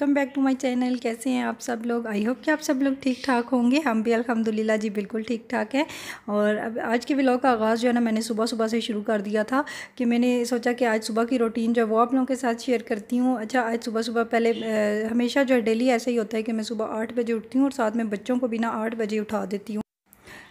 welcome back to my channel कैसे हैं आप सब लोग आई होप कि आप सब लोग ठीक ठाक होंगे हम भी अलहमदिल्ला जी बिल्कुल ठीक ठाक हैं और अब आज के ब्लॉग का आगाज़ जो है ना मैंने सुबह सुबह से शुरू कर दिया था कि मैंने सोचा कि आज सुबह की रूटीन जो है वो आप लोगों के साथ शेयर करती हूँ अच्छा आज सुबह सुबह पहले आ, हमेशा जो है डेली ऐसा ही होता है कि मैं सुबह आठ बजे उठती हूँ और साथ में बच्चों को बिना आठ बजे उठा देती हूँ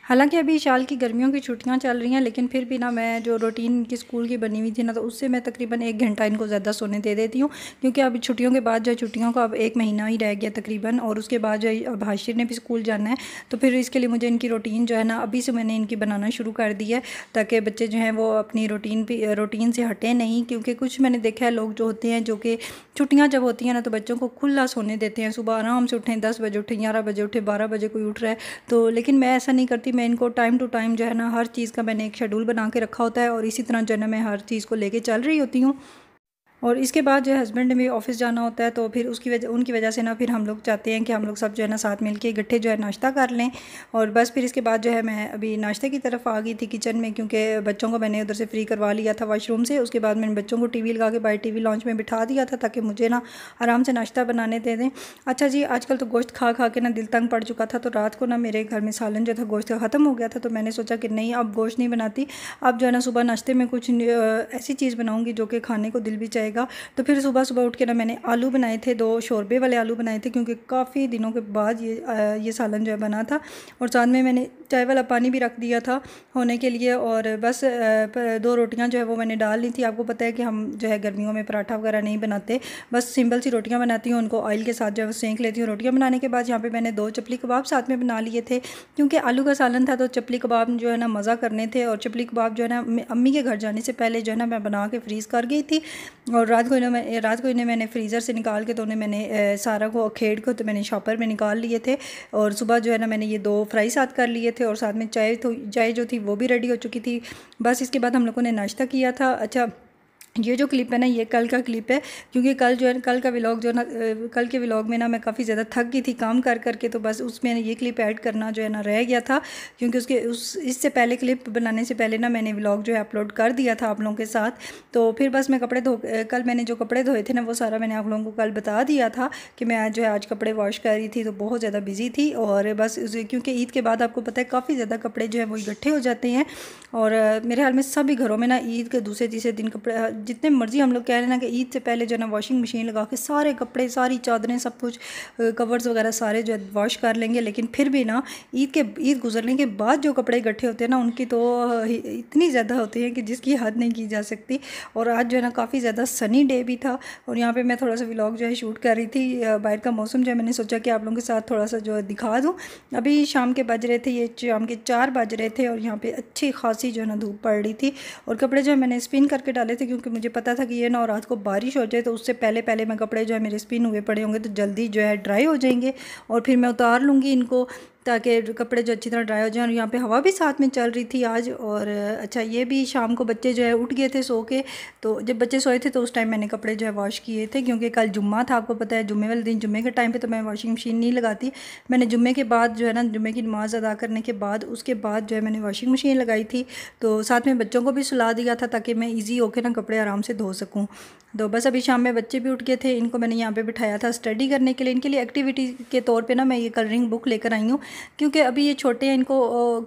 हालांकि अभी शाल की गर्मियों की छुट्टियां चल रही हैं लेकिन फिर भी ना मैं जो रूटीन इनकी स्कूल की बनी हुई थी ना तो उससे मैं तकरीबन एक घंटा इनको ज़्यादा सोने दे देती हूँ क्योंकि अब छुट्टियों के बाद जो छुट्टियों का अब एक महीना ही रह गया तकरीबन और उसके बाद जो अब हाशिर ने भी स्कूल जाना है तो फिर इसके लिए मुझे इनकी रूटीन जो है ना अभी से मैंने इनकी बनाना शुरू कर दी है ताकि बच्चे जो हैं वो अपनी रूटीन भी रूटीन से हटें नहीं क्योंकि कुछ मैंने देखा है लोग जो होते हैं जो कि छुट्टियाँ जब होती हैं ना तो बच्चों को खुला सोने देते हैं सुबह आराम से उठें दस बजे उठें ग्यारह बजे उठें बारह बजे कोई उठ रहा है तो लेकिन मैं ऐसा नहीं करती मैं इनको टाइम टू टाइम जो है ना हर चीज़ का मैंने एक शेड्यूल बना के रखा होता है और इसी तरह जो है ना मैं हर चीज़ को लेके चल रही होती हूँ और इसके बाद जो हस्बैंड भी ऑफिस जाना होता है तो फिर उसकी वजह उनकी वजह से ना फिर हम लोग चाहते हैं कि हम लोग सब जो है ना साथ मिलके इकट्ठे जो है नाश्ता कर लें और बस फिर इसके बाद जो है मैं अभी नाश्ते की तरफ आ गई थी किचन में क्योंकि बच्चों को मैंने उधर से फ्री करवा लिया था वॉशरूम से उसके बाद मैंने बच्चों को टी वी लगा के बाई टी वी लॉन्च में बिठा दिया था ताकि मुझे ना आराम से नाश्ता बनाने दे दें अच्छा जी आजकल तो गोश्त खा खा के ना दिल तंग पड़ चुका था तो रात को ना मेरे घर में सालन जो था गोश्त का ख़त्म हो गया था तो मैंने सोचा कि नहीं अब गोश्त नहीं बनाती अब जो है ना सुबह नाश्ते में कुछ ऐसी चीज़ बनाऊँगी जो कि खाने को दिल भी चाहिए जाएगा तो फिर सुबह सुबह उठ के ना मैंने आलू बनाए थे दो शोरबे वाले आलू बनाए थे क्योंकि काफ़ी दिनों के बाद ये ये सालन जो है बना था और साथ में मैंने चाय वाला पानी भी रख दिया था होने के लिए और बस दो रोटियाँ जो है वो मैंने डाल ली थी आपको पता है कि हम जो है गर्मियों में पराठा वगैरह नहीं बनाते बस सिंपल सी रोटियाँ बनाती हूँ उनको ऑयल के साथ जो है वो सेंक लेती हूँ रोटियाँ बनाने के बाद यहाँ पर मैंने दो चपली कबाब साथ में बना लिए थे क्योंकि आलू का सालन था तो चपली कबाब जो है ना मज़ा करने थे और चपली कबाब जो है ना अम्मी के घर जाने से पहले जो है ना मैं बना के फ्रीज़ कर गई थी और रात को इन्हें रात को इन्हें मैंने फ्रीज़र से निकाल के तो उन्हें मैंने सारा को अखेड़ को तो मैंने शॉपर में निकाल लिए थे और सुबह जो है ना मैंने ये दो फ्राई साथ कर लिए थे और साथ में चाय तो चाय जो थी वो भी रेडी हो चुकी थी बस इसके बाद हम लोगों ने नाश्ता किया था अच्छा ये जो क्लिप है ना ये कल का क्लिप है क्योंकि कल जो है कल का व्लॉग जो है ना कल के व्लॉग में ना मैं काफ़ी ज़्यादा थक गई थी काम कर करके तो बस उसमें ये क्लिप ऐड करना जो है ना रह गया था क्योंकि उसके उस इससे पहले क्लिप बनाने से पहले ना मैंने व्लॉग जो है अपलोड कर दिया था आप लोगों के साथ तो फिर बस मैं कपड़े धो कल मैंने जो कपड़े धोए थे ना वो सारा मैंने आप लोगों को कल बता दिया था कि मैं जो है आज कपड़े वॉश कर रही थी तो बहुत ज़्यादा बिजी थी और बस क्योंकि ईद के बाद आपको पता है काफ़ी ज़्यादा कपड़े जो है वो इकट्ठे हो जाते हैं और मेरे ख्याल में सभी घरों में ना ईद के दूसरे तीसरे दिन कपड़े जितने मर्ज़ी हम लोग कह रहे हैं ना कि ईद से पहले जो है ना वॉशिंग मशीन लगा के सारे कपड़े सारी चादरें सब कुछ कवर्स वगैरह सारे जो है वॉश कर लेंगे लेकिन फिर भी ना ईद के ईद गुजरने के बाद जो कपड़े इकट्ठे होते हैं ना उनकी तो इतनी ज़्यादा होती है कि जिसकी हद नहीं की जा सकती और आज जो है ना काफ़ी ज़्यादा सनी डे भी था और यहाँ पर मैं थोड़ा सा व्लॉग जो है शूट कर रही थी बाहर का मौसम जो है मैंने सोचा कि आप लोगों के साथ थोड़ा सा जो है दिखा दूँ अभी शाम के बज रहे थे ये शाम के चार बज रहे थे और यहाँ पर अच्छी खास सी जो है ना धूप पड़ रही थी और कपड़े जो है मैंने स्पिन करके डाले थे क्योंकि मुझे पता था कि ये ना रात को बारिश हो जाए तो उससे पहले पहले मैं कपड़े जो है मेरे स्पिन हुए पड़े होंगे तो जल्दी जो है ड्राई हो जाएंगे और फिर मैं उतार लूँगी इनको ताकि कपड़े जो अच्छी तरह ड्राई हो जाए और यहाँ पे हवा भी साथ में चल रही थी आज और अच्छा ये भी शाम को बच्चे जो है उठ गए थे सो के तो जब बच्चे सोए थे तो उस टाइम मैंने कपड़े जो है वॉश किए थे क्योंकि कल जुम्मा था आपको पता है जुम्मे वाले दिन जुम्मे के टाइम पर तो मैं वॉशिंग मशीन नहीं लगाती मैंने जुम्मे के बाद जो है ना जुम्मे की नमाज़ अदा करने के बाद उसके बाद जो है मैंने वॉशिंग मशीन लगाई थी तो साथ में बच्चों को भी सुला दिया था ताकि मैं ईजी होकर ना कपड़े आराम से धो सकूँ तो बस अभी शाम में बच्चे भी उठ गए थे इनको मैंने यहाँ पर बिठाया था स्टडी करने के लिए इनके लिए एक्टिविटी के तौर पर ना मैं ये कलरिंग बुक लेकर आई हूँ क्योंकि अभी ये छोटे हैं इनको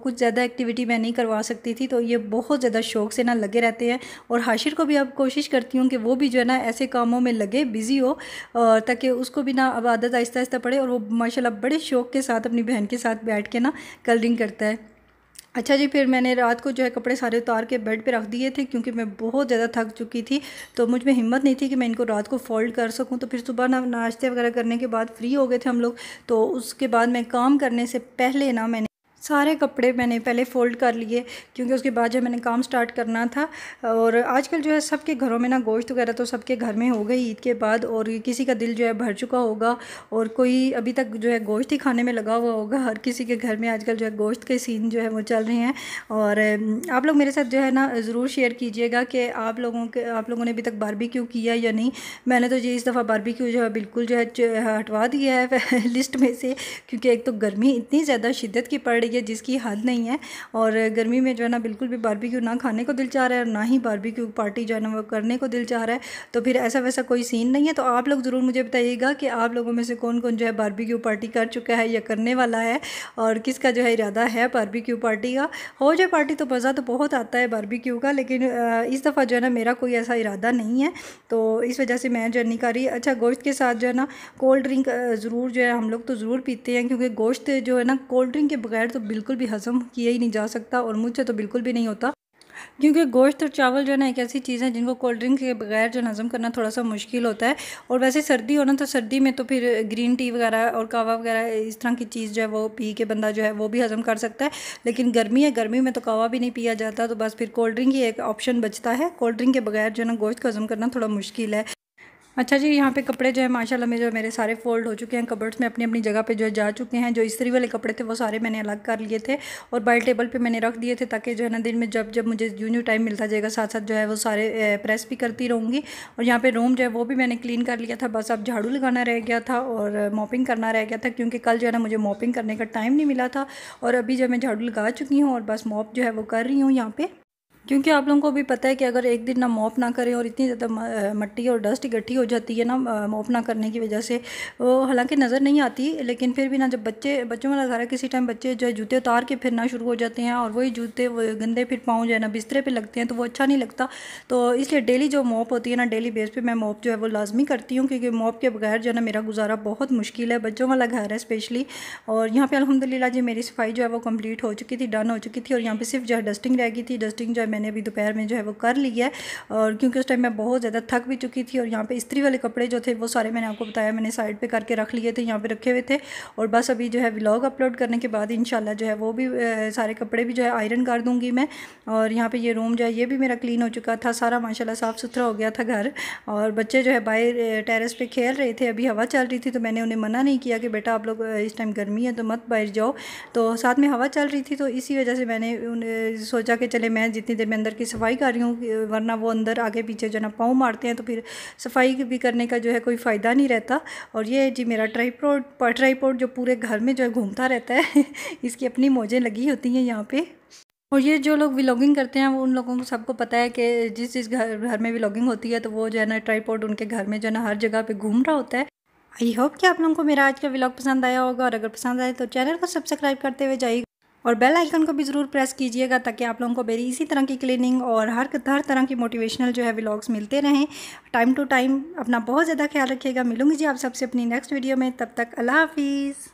कुछ ज़्यादा एक्टिविटी मैं नहीं करवा सकती थी तो ये बहुत ज़्यादा शौक से ना लगे रहते हैं और हाशिर को भी अब कोशिश करती हूँ कि वो भी जो है ना ऐसे कामों में लगे बिज़ी हो ताकि उसको भी ना अब आदत आहिस्ता आहिस्ता पड़े और वो माशाल्लाह बड़े शौक के साथ अपनी बहन के साथ बैठ के ना कलरिंग करता है अच्छा जी फिर मैंने रात को जो है कपड़े सारे उतार के बेड पे रख दिए थे क्योंकि मैं बहुत ज़्यादा थक चुकी थी तो मुझ में हिम्मत नहीं थी कि मैं इनको रात को फोल्ड कर सकूं तो फिर सुबह ना नाश्ते वगैरह करने के बाद फ्री हो गए थे हम लोग तो उसके बाद मैं काम करने से पहले ना मैंने सारे कपड़े मैंने पहले फ़ोल्ड कर लिए क्योंकि उसके बाद जब मैंने काम स्टार्ट करना था और आजकल जो है सबके घरों में ना गोश्त वगैरह तो सबके घर में हो गई ईद के बाद और किसी का दिल जो है भर चुका होगा और कोई अभी तक जो है गोश्त ही खाने में लगा हुआ होगा हर किसी के घर में आजकल जो है गोश्त के सीन जो है वो चल रहे हैं और आप लोग मेरे साथ जो है ना ज़रूर शेयर कीजिएगा कि आप लोगों के आप लोगों ने अभी तक बारबी किया या नहीं मैंने तो ये इस दफ़ा बारबी जो है बिल्कुल जो है हटवा दिया है लिस्ट में से क्योंकि एक तो गर्मी इतनी ज़्यादा शिद्दत की पड़ चाहिए जिसकी हद नहीं है और गर्मी में जो है ना बिल्कुल भी बारबेक्यू ना खाने को दिल चाह रहा है और ना ही बारबेक्यू पार्टी जो है ना वो करने को दिल चाह रहा है तो फिर ऐसा वैसा कोई सीन नहीं है तो आप लोग ज़रूर मुझे बताइएगा कि आप लोगों में से कौन कौन जो है बारबेक्यू पार्टी कर चुका है या करने वाला है और किसका जो है इरादा है बारबेक्यू पार्टी का हो जाए पार्टी तो मज़ा तो बहुत आता है बारबेक्यू का लेकिन इस दफ़ा जो है ना मेरा कोई ऐसा इरादा नहीं है तो इस वजह से मैं जो है कर रही अच्छा गोश्त के साथ जो है ना कोल्ड ड्रिंक ज़रूर जो है हम लोग तो ज़रूर पीते हैं क्योंकि गोश्त जो है ना कोल्ड ड्रिंक के बगैर तो बिल्कुल भी हज़म किया ही नहीं जा सकता और मुझे तो बिल्कुल भी नहीं होता क्योंकि गोश्त और चावल जो है ना एक ऐसी चीज़ है जिनको कोल्ड ड्रिंक के बगैर जो हज़म करना थोड़ा सा मुश्किल होता है और वैसे सर्दी होना तो सर्दी में तो फिर ग्रीन टी वगैरह और कावा वगैरह इस तरह की चीज़ जो है वो पी के बंदा जो है वो भी हज़म कर सकता है लेकिन गर्मी है गर्मी में तो कावा भी नहीं पिया जाता तो बस फिर कोल्ड ड्रिंक ही एक ऑप्शन बचता है कोल्ड ड्रिंक के बगैर जो है ना गोश्त को हज़म करना थोड़ा मुश्किल है अच्छा जी यहाँ पे कपड़े जो है माशाल्लाह में जो मेरे सारे फोल्ड हो चुके हैं कबर्ड्स में अपनी अपनी जगह पे जो है जा चुके हैं जो इस्त्री वाले कपड़े थे वो सारे मैंने अलग कर लिए थे और बाय टेबल पे मैंने रख दिए थे ताकि जो है ना दिन में जब जब मुझे यू न्यू टाइम मिलता जाएगा साथ साथ जो है वो सारे प्रेस भी करती रहूँगी और यहाँ पर रूम जो है वो भी मैंने क्लीन कर लिया था बस अब झाड़ू लगाना रह गया था और मॉपिंग करना रह गया था क्योंकि कल जो है ना मुझे मॉपिंग करने का टाइम नहीं मिला था और अभी जो मैं झाड़ू लगा चुकी हूँ और बस मॉप जो है वो कर रही हूँ यहाँ पर क्योंकि आप लोगों को भी पता है कि अगर एक दिन ना मॉप ना करें और इतनी ज़्यादा मट्टी और डस्ट इकट्ठी हो जाती है ना मॉप ना करने की वजह से वो हालांकि नज़र नहीं आती लेकिन फिर भी ना जब बच्चे बच्चों में लगा रहा किसी टाइम बच्चे जो है जूते उतार के फिरना शुरू हो जाते हैं और वही जूते गंदे फिर पाँव जो है ना बिस्तरे पर लगते हैं तो वो अच्छा नहीं लगता तो इसलिए डेली जो मॉप होती है ना डेली बेस पर मैं मॉप जो है वो लाजमी करती हूँ क्योंकि मॉप के बगैर जो है ना मेरा गुजारा बहुत मुश्किल है बच्चों वाला घर है स्पेशली और यहाँ पर अलहमदिल्ला जी मेरी सफाई जो है वो कम्प्लीट हो चुकी थी डन हो चुकी थी और यहाँ पर सिर्फ जो है डस्टिंग रह गई थी डस्टिंग जो है मैंने अभी दोपहर में जो है वो कर लिया है और क्योंकि उस टाइम मैं बहुत ज़्यादा थक भी चुकी थी और यहाँ पे स्त्री वाले कपड़े जो थे वो सारे मैंने आपको बताया मैंने साइड पे करके रख लिए थे यहाँ पे रखे हुए थे और बस अभी जो है व्लॉग अपलोड करने के बाद इन जो है वो भी सारे कपड़े भी जो है आयरन कर दूँगी मैं और यहाँ पर ये रूम जो है ये भी मेरा क्लीन हो चुका था सारा माशाला साफ़ सुथरा हो गया था घर और बच्चे जो है बाहर टेरेस पर खेल रहे थे अभी हवा चल रही थी तो मैंने उन्हें मना नहीं किया कि बेटा आप लोग इस टाइम गर्मी है तो मत बाहर जाओ तो साथ में हवा चल रही थी तो इसी वजह से मैंने उन्हें सोचा कि चले मैं जितनी गंदे में अंदर की सफाई कर रही हूँ वरना वो अंदर आगे पीछे जो ना पाँव मारते हैं तो फिर सफाई भी करने का जो है कोई फ़ायदा नहीं रहता और ये जी मेरा ट्राईपोड ट्राईपोर्ट जो पूरे घर में जो है घूमता रहता है इसकी अपनी मौजें लगी होती हैं यहाँ पर और ये जो लोग व्लॉगिंग करते हैं वो उन लोगों को सबको पता है कि जिस जिस घर घर में व्लॉगिंग होती है तो वो जो है ना ट्राईपोर्ट उनके घर में जो है ना हर जगह पे घूम रहा होता है आई होप कि आप लोगों को मेरा आज का व्लॉग पसंद आया होगा और अगर पसंद आए तो चैनल को सब्सक्राइब करते हुए जाइए और बेल आइकन को भी ज़रूर प्रेस कीजिएगा ताकि आप लोगों को मेरी इसी तरह की क्लीनिंग और हर हर तरह की मोटिवेशनल जो है व्लॉग्स मिलते रहें टाइम टू टाइम अपना बहुत ज़्यादा ख्याल रखिएगा मिलूंगी जी आप सबसे अपनी नेक्स्ट वीडियो में तब तक अल्लाह हाफिज़